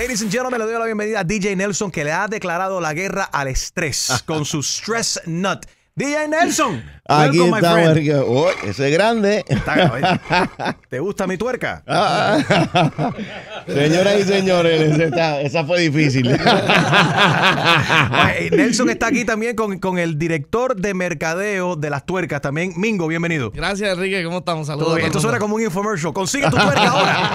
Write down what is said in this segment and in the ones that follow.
Ladies and gentlemen, le doy la bienvenida a DJ Nelson que le ha declarado la guerra al estrés con su Stress Nut. DJ Nelson. Aquí está, oh, ese es grande. ¿Te gusta mi tuerca? Señoras y señores, esa, fue difícil. Eh, Nelson está aquí también con, el director de mercadeo de las tuercas también. Mingo, bienvenido. Gracias, Enrique. ¿Cómo estamos? Saludos. Esto suena como un infomercial. Consigue tu tuerca ahora.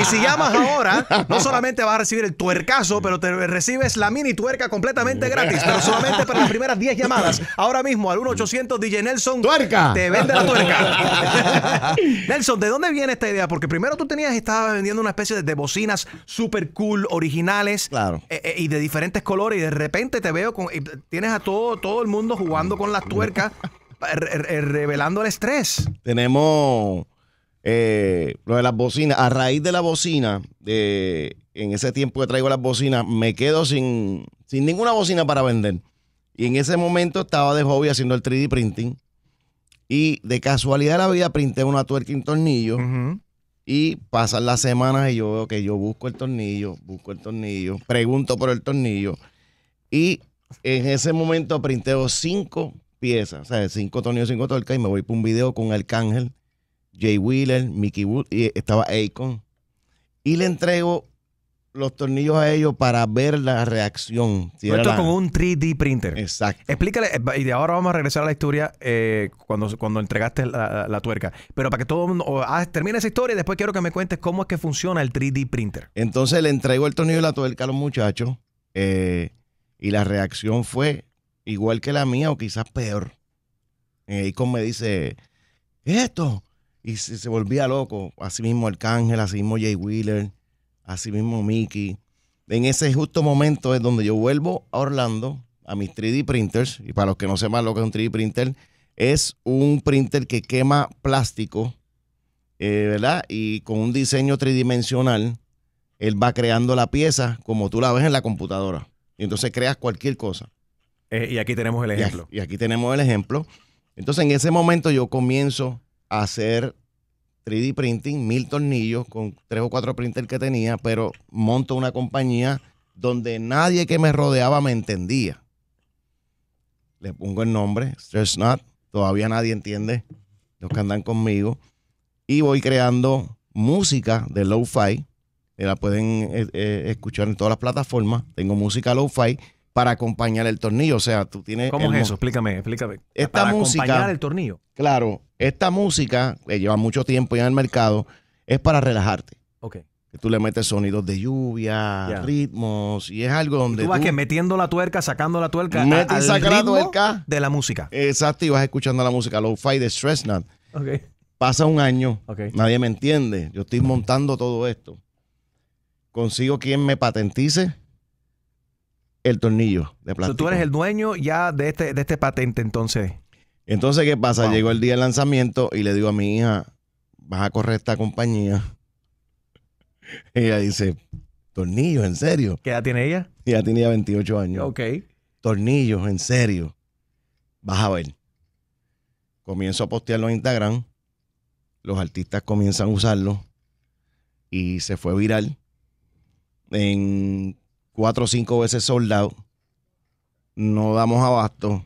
Y si llamas ahora, no solamente vas a recibir el tuercazo, pero te recibes la mini tuerca completamente gratis, pero solamente para las primeras 10 llamadas. Ahora mismo al 1 800 DJ ¡Tuerca! Te vende la tuerca. Nelson, ¿de dónde viene esta idea? Porque primero tú tenías, estabas vendiendo una especie de, bocinas super cool, originales. Eh, eh, y de diferentes colores. Y de repente te veo con. Tienes a todo, todo el mundo jugando con las tuercas, revelando el estrés. Tenemos. Eh, lo de las bocinas, a raíz de la bocina, en ese tiempo que traigo las bocinas, me quedo sin, sin ninguna bocina para vender. Y en ese momento estaba de hobby haciendo el 3D printing. Y de casualidad de la vida printé una tuerca en tornillo. Y pasan las semanas y yo veo que yo busco el tornillo, busco el tornillo, pregunto por el tornillo. Y en ese momento Printé cinco piezas, o sea, cinco tornillos, cinco tuercas. Y me voy para un video con Arcángel, Jay Wheeler, Mickey Wood, y estaba Akon. Y le entrego los tornillos a ellos para ver la reacción. Esto con un 3D printer. Exacto. Explícale, eh, y de ahora vamos a regresar a la historia eh, cuando, cuando entregaste la, tuerca. Pero para que todo el mundo ah, termine esa historia y después quiero que me cuentes cómo es que funciona el 3D printer. Entonces le entrego el tornillo y la tuerca a los muchachos eh, y la reacción fue igual que la mía o quizás peor. Eh, y como me dice, esto. Y se, volvía loco. Así mismo Arcángel, así mismo Jay Wheeler. Así mismo, Mickey. En ese justo momento es donde yo vuelvo a Orlando, a mis 3D printers. Y para los que no sepan lo que es un 3D printer, es un printer que quema plástico, eh, ¿verdad? Y con un diseño tridimensional, él va creando la pieza como tú la ves en la computadora. Y entonces creas cualquier cosa. Eh, y aquí tenemos el ejemplo. y aquí tenemos el ejemplo. Entonces en ese momento yo comienzo a hacer 3D printing, mil tornillos con tres o cuatro printers que tenía, pero monto una compañía donde nadie que me rodeaba me entendía. Le pongo el nombre, Stress Not, todavía nadie entiende los que andan conmigo. Y voy creando música de lo-fi, la pueden eh, eh, escuchar en todas las plataformas. Tengo música lo-fi para acompañar el tornillo. O sea, tú tienes. ¿Cómo es eso? Explícame, explícame. Esta para música, acompañar el tornillo. Claro, esta música que lleva mucho tiempo ya en el mercado es para relajarte. Ok. Que tú le metes sonidos de lluvia, ritmos, y es algo donde. tú vas que metiendo la tuerca, sacando la tuerca. y De la música. Exacto, y vas escuchando la música, lo fight de Stressnut. Ok. Pasa un año, nadie me entiende. Yo estoy montando todo esto. Consigo quien me patentice el tornillo de plástico. tú eres el dueño ya de este, de este patente entonces. Entonces, ¿qué pasa? Llegó el día del lanzamiento y le digo a mi hija, vas a correr esta compañía. ella dice, tornillos, en serio. ¿Qué edad tiene ella? Ella tenía 28 años. Ok. Tornillos, en serio. Vas a ver. Comienzo a postearlo en Instagram. Los artistas comienzan a usarlo. Y se fue viral. En cuatro o cinco veces soldado. No damos abasto.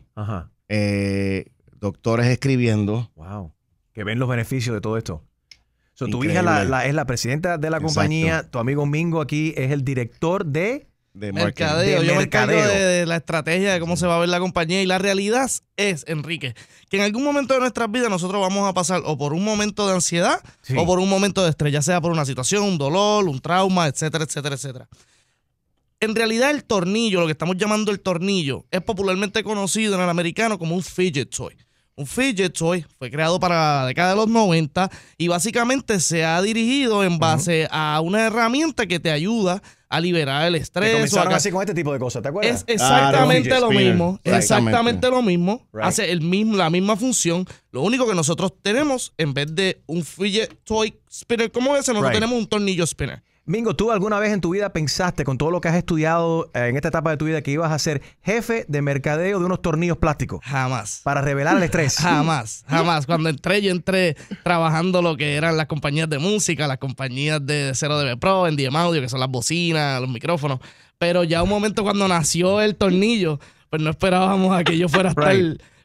Eh, doctores escribiendo. Wow. Que ven los beneficios de todo esto. tu hija es la presidenta de la compañía, tu amigo Mingo aquí es el director de... De mercadeo. De la estrategia de cómo se va a ver la compañía. Y la realidad es, Enrique, que en algún momento de nuestras vidas nosotros vamos a pasar o por un momento de ansiedad o por un momento de estrés, ya sea por una situación, un dolor, un trauma, etcétera, etcétera, etcétera en realidad el tornillo, lo que estamos llamando el tornillo, es popularmente conocido en el americano como un fidget toy. Un fidget toy fue creado para la década de los 90 y básicamente se ha dirigido en base a una herramienta que te ayuda a liberar el estrés. con este tipo de cosas, ¿te acuerdas? Es exactamente lo mismo, exactamente lo mismo. Hace el mismo, la misma función. Lo único que nosotros tenemos, en vez de un fidget toy spinner como ese, nosotros tenemos un tornillo spinner. Mingo, ¿tú alguna vez en tu vida pensaste, con todo lo que has estudiado eh, en esta etapa de tu vida, que ibas a ser jefe de mercadeo de unos tornillos plásticos? Jamás. Para revelar el estrés. jamás, jamás. Cuando entré, yo entré trabajando lo que eran las compañías de música, las compañías de Cero DB Pro, en DM Audio, que son las bocinas, los micrófonos. Pero ya un momento cuando nació el tornillo, pues no esperábamos a que yo fuera a estar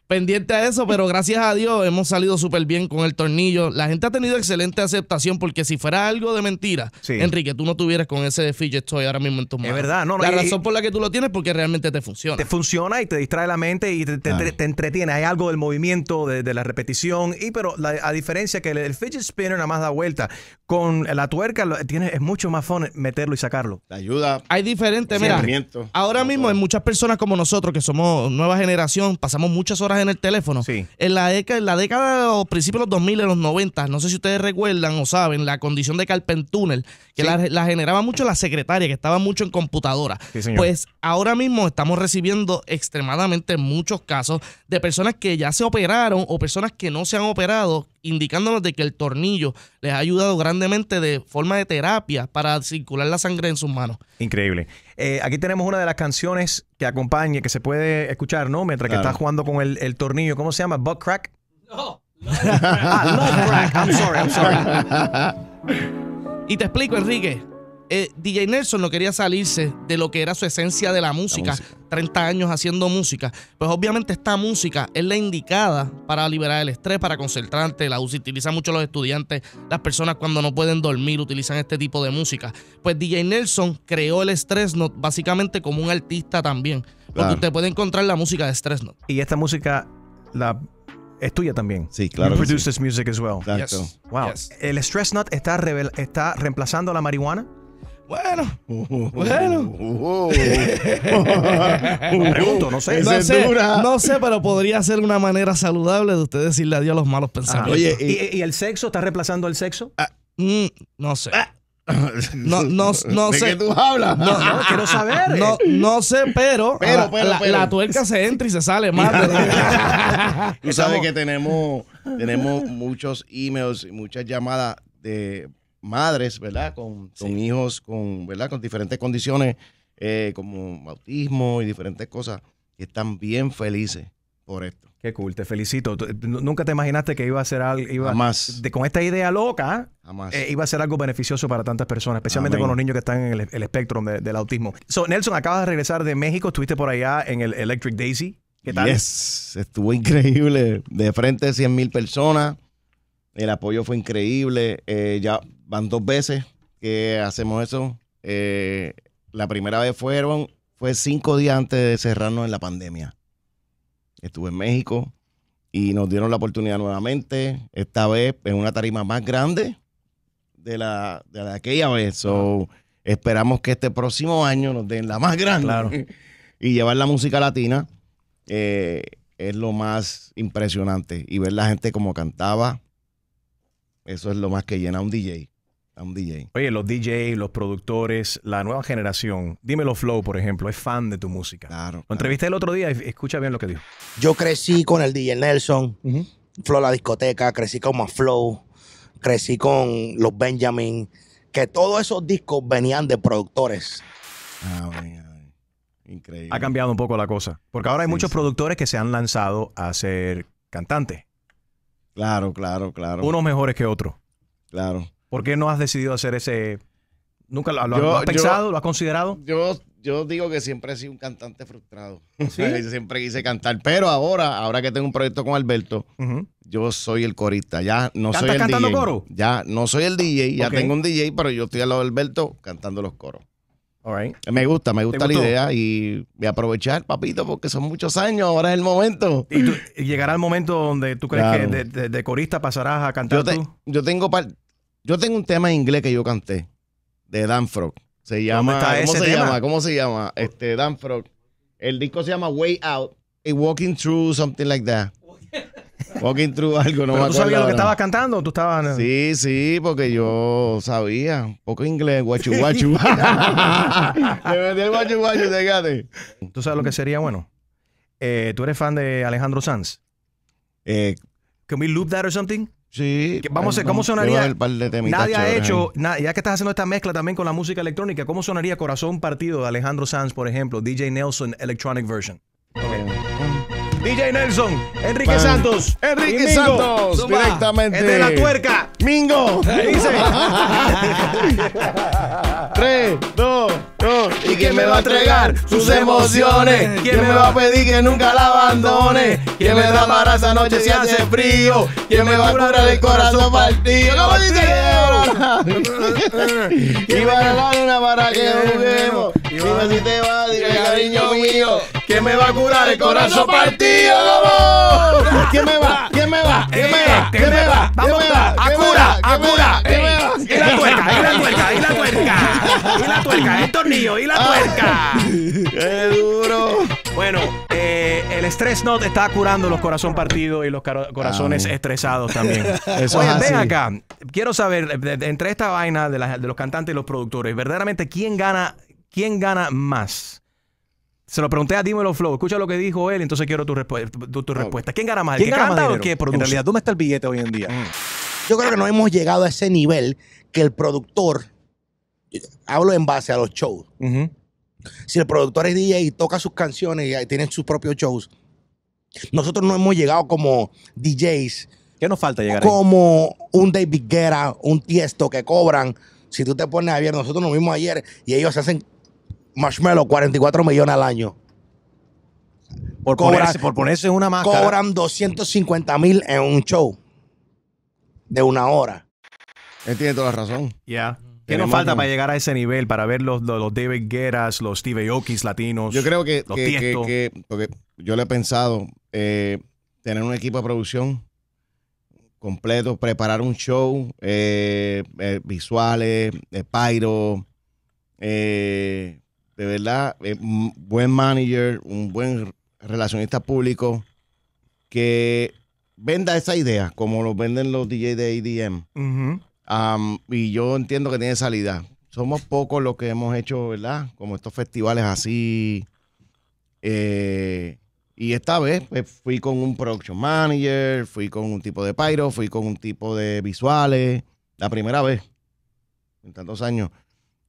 pendiente a eso, pero gracias a Dios hemos salido súper bien con el tornillo. La gente ha tenido excelente aceptación porque si fuera algo de mentira, Enrique, tú no tuvieras con ese fidget toy ahora mismo en tu mano. Es verdad, no, La razón por la que tú lo tienes es porque realmente te funciona. Te funciona y te distrae la mente y te, entretiene. Hay algo del movimiento, de, la repetición, y pero a diferencia que el, fidget spinner nada más da vuelta, con la tuerca tiene, es mucho más fun meterlo y sacarlo. Te ayuda. Hay diferentes, mira. Ahora mismo en muchas personas como nosotros que somos nueva generación, pasamos muchas horas en el teléfono. En la, década, en de los principios de los 2000, y los 90, no sé si ustedes recuerdan o saben, la condición de Carpentúnel, que la, generaba mucho la secretaria, que estaba mucho en computadora. Pues ahora mismo estamos recibiendo extremadamente muchos casos de personas que ya se operaron o personas que no se han operado indicándonos de que el tornillo les ha ayudado grandemente de forma de terapia para circular la sangre en sus manos. Increíble. Eh, aquí tenemos una de las canciones que acompaña, que se puede escuchar, ¿no? Mientras que estás jugando con el, tornillo. ¿Cómo se llama? ¿Buck Crack? No. Love ah, Crack. I'm sorry, I'm sorry. y te explico, Enrique. Eh, DJ Nelson no quería salirse de lo que era su esencia de la música, 30 años haciendo música. Pues obviamente esta música es la indicada para liberar el estrés, para concentrarte, la utilizan mucho los estudiantes, las personas cuando no pueden dormir utilizan este tipo de música. Pues DJ Nelson creó el Stress no básicamente como un artista también, porque usted puede encontrar la música de Stress Not. Y esta música la es tuya también. Sí, claro. Wow. ¿El Stress Not está, está reemplazando la marihuana? Bueno, bueno. no sé. No sé, pero podría ser una manera saludable de usted decirle adiós a los malos pensamientos. oye, ¿y, el sexo? ¿Está reemplazando el sexo? Ah, mm, no sé. Ah. No, no, no sé. qué tú hablas? No, quiero saber. No, sé, pero, la, tuerca se entra y se sale más. tú sabes que tenemos, tenemos muchos emails y muchas llamadas de madres, ¿verdad? Con, hijos, con, ¿verdad? Con diferentes condiciones eh, como autismo y diferentes cosas están bien felices por esto. Qué cool, te felicito. Eh, nunca te imaginaste que iba a ser algo. Iba, De, con esta idea loca, ¿ah? eh, iba a ser algo beneficioso para tantas personas, especialmente con los niños que están en el, espectro del autismo. So, Nelson, acabas de regresar de México, estuviste por allá en el Electric Daisy. ¿Qué tal? Yes, estuvo increíble. De frente a 100 mil personas. El apoyo fue increíble. Eh, ya van dos veces que hacemos eso. Eh, la primera vez fueron, fue cinco días antes de cerrarnos en la pandemia. Estuve en México y nos dieron la oportunidad nuevamente, esta vez en una tarima más grande de la de, aquella vez. So, esperamos que este próximo año nos den la más grande claro. y llevar la música latina eh, es lo más impresionante y ver la gente como cantaba, eso es lo más que llena a un DJ. A un DJ. Oye, los DJ, los productores, la nueva generación, Dime, ¿lo Flow, por ejemplo, es fan de tu música. Claro. Lo entrevisté el otro día y escucha bien lo que dijo. Yo crecí con el DJ Nelson, Flow la discoteca, crecí con más Flow, crecí con los Benjamin, que todos esos discos venían de productores. Ah, ah, Increíble. Ha cambiado un poco la cosa. Porque ahora hay muchos productores que se han lanzado a ser cantantes. Claro, claro, claro. Unos mejores que otros. Claro. ¿Por qué no has decidido hacer ese... ¿Nunca lo, ha has pensado? ¿Lo has considerado? Yo, yo digo que siempre he sido un cantante frustrado. ¿Ah, siempre quise cantar. Pero ahora, ahora que tengo un proyecto con Alberto, yo soy el corista. Ya no soy el cantando coro? Ya no soy el DJ, ya tengo un DJ, pero yo estoy al lado de Alberto cantando los coros. Me gusta, me gusta la idea y voy a aprovechar, papito, porque son muchos años, ahora es el momento. Y, llegará el momento donde tú crees que de, corista pasarás a cantar. Yo, yo tengo yo tengo un tema en inglés que yo canté, de Dan Frog. Se llama, ¿cómo se llama? ¿Cómo se llama? Este, Dan Frog. El disco se llama Way Out, A Walking Through, something like that algo, no ¿Tú sabías lo que estabas cantando? ¿Tú estabas, Sí, sí, porque yo sabía. Poco inglés, guachu guachu. Le el guachu guachu, ¿Tú sabes lo que sería bueno? Eh, ¿Tú eres fan de Alejandro Sanz? Eh, loop that or something? Sí. vamos cómo sonaría. Nadie ha hecho, ya que estás haciendo esta mezcla también con la música electrónica, ¿cómo sonaría Corazón Partido de Alejandro Sanz, por ejemplo? DJ Nelson Electronic Version. DJ Nelson, Enrique Santos, Enrique Santos, Zumba. directamente de la tuerca, Mingo. Dice. 3, 2, 1. ¿Y quién me va a entregar sus emociones? ¿Quién me va a pedir que nunca la abandone? ¿Quién me da para esa noche si hace frío? ¿Quién me va a curar el corazón partido? ¿Cómo dice? y a la luna para que juguemos. Dime si te va, cariño mío, ¿Quién me va a curar el corazón partido. ¿Quién me va? ¿Quién me va? ¿Quién me va? ¿Quién me va? ¿Quién me va? a me va? a me ¿Quién me va? Y la tuerca, y la tuerca, y la tuerca. Y la tuerca, el tornillo, y la tuerca. Ah, ¡Qué duro! Bueno, eh, el estrés no te está curando los corazón partidos y los corazones ah. estresados también. Eso Oye, ven acá. Quiero saber, entre esta vaina de, los cantantes y los productores, verdaderamente, ¿quién gana ¿quién gana más? Se lo pregunté a Dímelo Flow. Escucha lo que dijo él, entonces quiero tu, respuesta. ¿Quién gana más? ¿Quién gana más o En realidad, ¿dónde está el billete hoy en día? Mm. Yo creo que no hemos llegado a ese nivel que el productor, hablo en base a los shows. Si el productor es DJ y toca sus canciones y tienen sus propios shows, nosotros no hemos llegado como DJs. ¿Qué nos falta llegar? Como un David Guerra, un Tiesto que cobran. Si tú te pones a ver, nosotros lo vimos ayer y ellos hacen Marshmallow, 44 millones al año. Por, ponerse, por una máscara. Cobran 250 mil en un show de una hora. Él tiene toda la razón. Ya. ¿Qué mm. nos falta para llegar a ese nivel, para ver los, los, David Gueras, los Steve latinos? Yo creo que, yo le he pensado eh, tener un equipo de producción completo, preparar un show, eh, eh visuales, eh, pyro, eh, de verdad, eh, un buen manager, un buen relacionista público que venda esa idea, como lo venden los DJ de ADM. y yo entiendo que tiene salida. Somos pocos los que hemos hecho, ¿verdad? Como estos festivales así. Eh, y esta vez pues, fui con un production manager, fui con un tipo de pyro, fui con un tipo de visuales. La primera vez, en tantos años.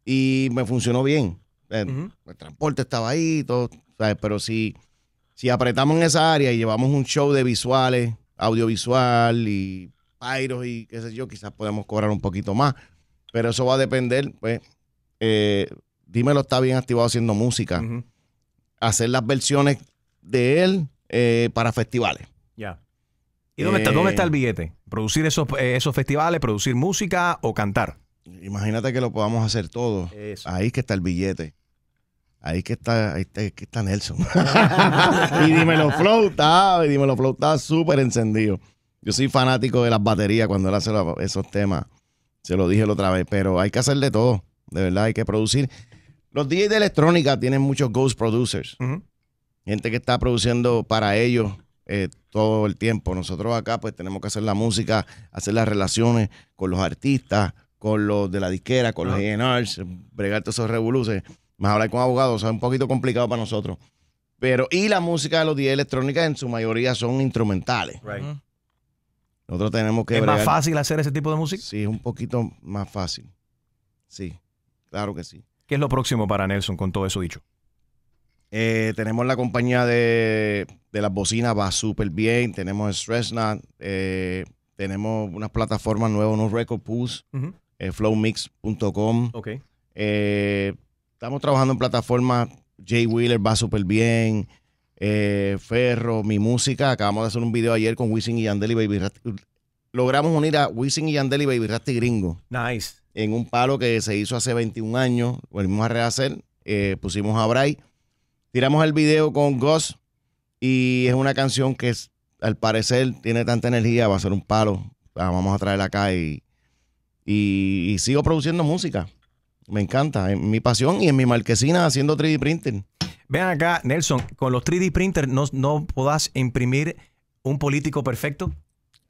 Y me funcionó bien. El transporte estaba ahí, todo, Pero si, si apretamos en esa área y llevamos un show de visuales, audiovisual y pyros y qué sé yo, quizás podemos cobrar un poquito más. Pero eso va a depender, pues, eh, dímelo, está bien activado haciendo música. Hacer las versiones de él eh, para festivales. Ya. ¿Y dónde, está, dónde está el billete? ¿Producir esos, eh, esos festivales, producir música o cantar? Imagínate que lo podamos hacer todo Ahí que está el billete. Ahí que está, ahí que está Nelson. y dímelo, Flow está, y dímelo, Flow está súper encendido. Yo soy fanático de las baterías cuando él hace esos temas. Se lo dije la otra vez, pero hay que hacer de todo. De verdad, hay que producir. Los DJs de electrónica tienen muchos ghost producers. Gente que está produciendo para ellos eh, todo el tiempo. Nosotros acá, pues tenemos que hacer la música, hacer las relaciones con los artistas, con los de la disquera, con los A&Rs, bregar todos esos revoluces, más hablar con abogados, o sea, es un poquito complicado para nosotros. Pero, y la música de los días electrónicas en su mayoría son instrumentales. Right. Nosotros tenemos que. ¿Es más fácil hacer ese tipo de música? Sí, es un poquito más fácil. Sí, claro que sí. ¿Qué es lo próximo para Nelson con todo eso dicho? Eh, tenemos la compañía de, de las bocinas, va súper bien. Tenemos Stress eh, tenemos unas plataformas nuevas, unos record pools. Eh, flowmix.com. Ok eh, estamos trabajando en plataformas. Jay Wheeler va súper bien. Eh, Ferro, mi música. Acabamos de hacer un video ayer con Wisin y Yandel Baby Logramos unir a Wisin y Yandel y Baby Rasty Gringo. Nice. En un palo que se hizo hace 21 años. Volvimos a rehacer. pusimos a Bray. Tiramos el video con Gus Y es una canción que es, al parecer tiene tanta energía. Va a ser un palo. vamos a traer acá y y, sigo produciendo música. Me encanta, Es mi pasión y en mi marquesina haciendo 3D printing. Vean acá, Nelson, con los 3D printers no, no podás imprimir un político perfecto.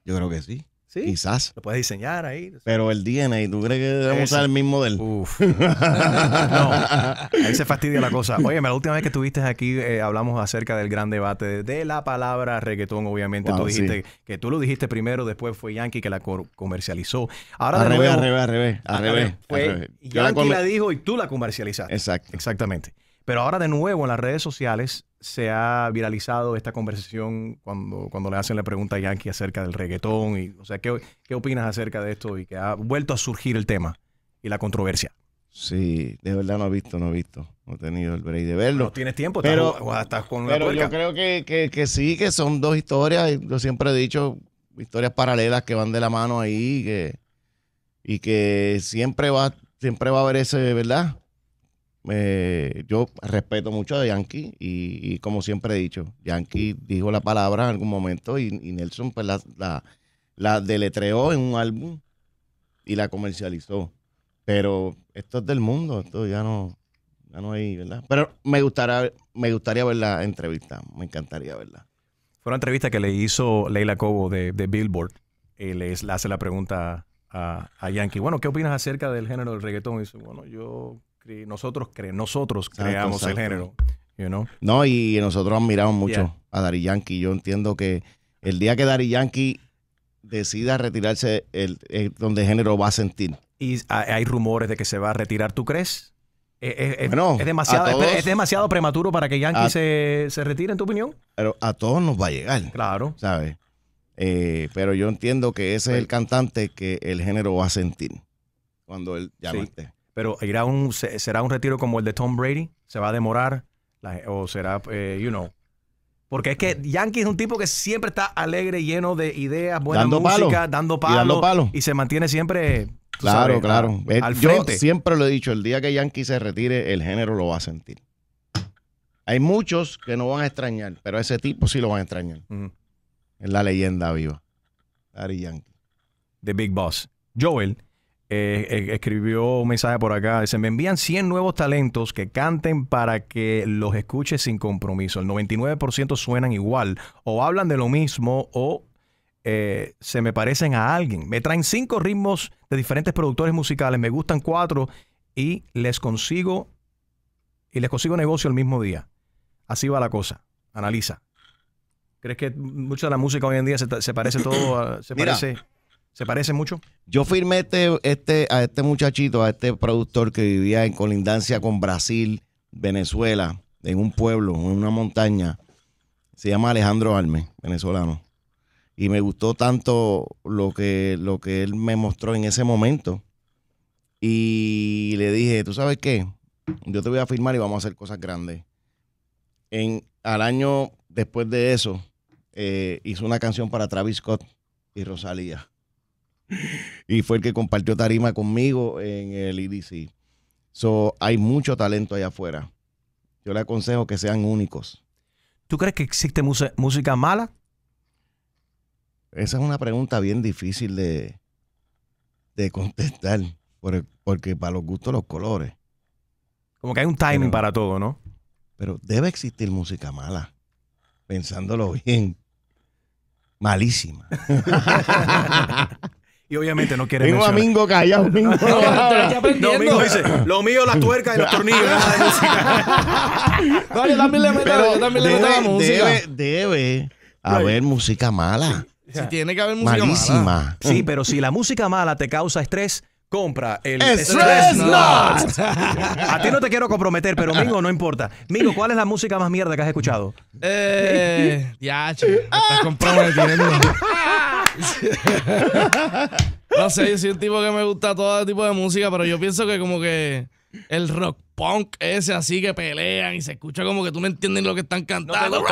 Yo creo que sí. Quizás. Lo puedes diseñar ahí. Pero el DNA, ¿tú crees que debemos usar el mismo del? Uf. no. Ahí se fastidia la cosa. Oye, la última vez que estuviste aquí eh, hablamos acerca del gran debate de la palabra reggaetón, obviamente. tú dijiste que tú lo dijiste primero, después fue Yankee que la comercializó. Ahora al revés, Yankee la dijo y tú la comercializaste. Exacto. Exactamente. Pero ahora de nuevo en las redes sociales se ha viralizado esta conversación cuando, cuando le hacen la pregunta a Yankee acerca del reggaetón. Y, o sea, ¿qué, opinas acerca de esto? Y que ha vuelto a surgir el tema y la controversia. Sí, de verdad no he visto, no he visto. No he tenido el break de verlo. No tienes tiempo, pero, estás, con Pero yo creo que, que, sí, que son dos historias, yo siempre he dicho, historias paralelas que van de la mano ahí y que siempre va, siempre va a haber ese, ¿verdad? Eh, yo respeto mucho a Yankee y, como siempre he dicho, Yankee dijo la palabra en algún momento y, Nelson pues la, la, deletreó en un álbum y la comercializó. Pero esto es del mundo, esto ya no, ya no hay, ¿verdad? Pero me gustaría, me gustaría ver la entrevista, me encantaría verla. Fue una entrevista que le hizo Leila Cobo de, Billboard. Eh, le hace la pregunta a, Yankee, bueno, ¿qué opinas acerca del género del reggaetón? Y dice, bueno, yo nosotros, cre nosotros creamos el género. You No, y nosotros admiramos mucho a Dari Yankee. Yo entiendo que el día que Dari Yankee decida retirarse, el, donde el género va a sentir. Y hay rumores de que se va a retirar, ¿tú crees? Eh, eh, eh, es, demasiado, prematuro para que Yankee se, retire, en tu opinión. Pero a todos nos va a llegar. Claro. ¿Sabes? pero yo entiendo que ese es pues el cantante que el género va a sentir cuando él llamaste. Sí. Pero un, será un retiro como el de Tom Brady, se va a demorar o será, eh, you know. Porque es que Yankee es un tipo que siempre está alegre, lleno de ideas, buena música, dando palos y, palo. y se mantiene siempre Claro, claro. Al eh, frente. siempre lo he dicho, el día que Yankee se retire, el género lo va a sentir. Hay muchos que no van a extrañar, pero ese tipo sí lo van a extrañar. Es la leyenda viva. Ari Yankee. The Big Boss. Joel, eh, eh, escribió un mensaje por acá, dice, me envían 100 nuevos talentos que canten para que los escuche sin compromiso. El 99% suenan igual o hablan de lo mismo o eh, se me parecen a alguien. Me traen cinco ritmos de diferentes productores musicales, me gustan cuatro y les consigo y les consigo negocio el mismo día. Así va la cosa. Analiza. ¿Crees que mucha de la música hoy en día se, parece todo, a, se parece ¿Se parece mucho? Yo firmé este, este, a este muchachito, a este productor que vivía en colindancia con Brasil, Venezuela, en un pueblo, en una montaña. Se llama Alejandro Alme, venezolano. Y me gustó tanto lo que, lo que él me mostró en ese momento. Y le dije, ¿tú sabes qué? Yo te voy a firmar y vamos a hacer cosas grandes. En, al año después de eso, eh, hizo una canción para Travis Scott y Rosalía y fue el que compartió tarima conmigo en el IDC. E so, hay mucho talento allá afuera. Yo le aconsejo que sean únicos. ¿Tú crees que existe música mala? Esa es una pregunta bien difícil de, contestar, porque, para los gustos los colores. Como que hay un timing para todo, ¿no? Pero debe existir música mala, pensándolo bien. Malísima. Y obviamente no quiere Vengo a Mingo callado, Mingo. No, No, Mingo dice, lo mío la tuerca y los tornillos. nada dame música. le debe, música. debe, haber música mala. Si tiene que haber música malísima. mala. sí, pero si la música mala te causa estrés, Compra el Stress Not A ti no te quiero comprometer, pero Mingo, no importa. Mingo, ¿cuál es la música más mierda que has escuchado? Eh, ya, che, comprometiendo. no sé, yo soy un tipo que me gusta todo tipo de música, pero yo pienso que como que el rock punk ese así que pelean y se escucha como que tú no entiendes lo que están cantando. No,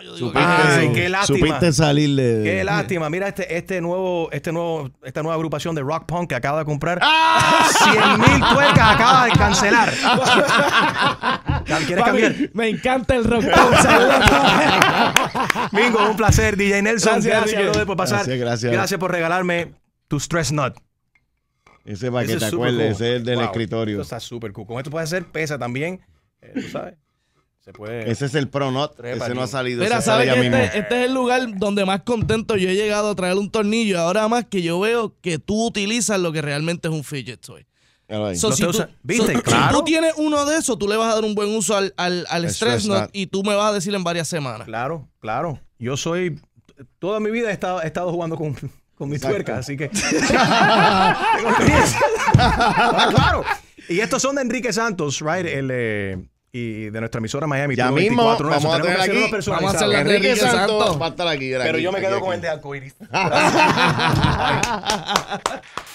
yo digo, ay, qué lástima. Supiste salirle. Qué lástima. Mira este, este nuevo, este nuevo, esta nueva agrupación de rock punk que acaba de comprar. ¡Ah! 100 mil tuercas acaba de cancelar. ¿Quieres cambiar? Me encanta el rock punk. Mingo, un placer. DJ Nelson, gracias, gracias, por pasar. gracias por regalarme tu stress nut. Ese para que te acuerdes, ese es el del escritorio. Esto está súper cool. Con esto puede ser pesa también, eh, tú sabes. Ese es el Pronot. Ese no ha salido. Mira, este, este, es el lugar donde más contento yo he llegado a traer un tornillo. Ahora más que yo veo que tú utilizas lo que realmente es un fidget toy. si, tú, tienes uno de esos, tú le vas a dar un buen uso al, al, stress, not. y tú me vas a decir en varias semanas. Claro, claro. Yo soy. Toda mi vida he estado, he estado jugando con, con mis Exacto. tuercas, así que. ah, claro. Y estos son de Enrique Santos, right? El, eh, y de nuestra emisora Miami. Ya mismo 24, vamos, a tener aquí, vamos a tener Enrique, Enrique Santos. Santos. Va a estar aquí, Pero aquí, yo me quedo aquí, con el de arcoiris.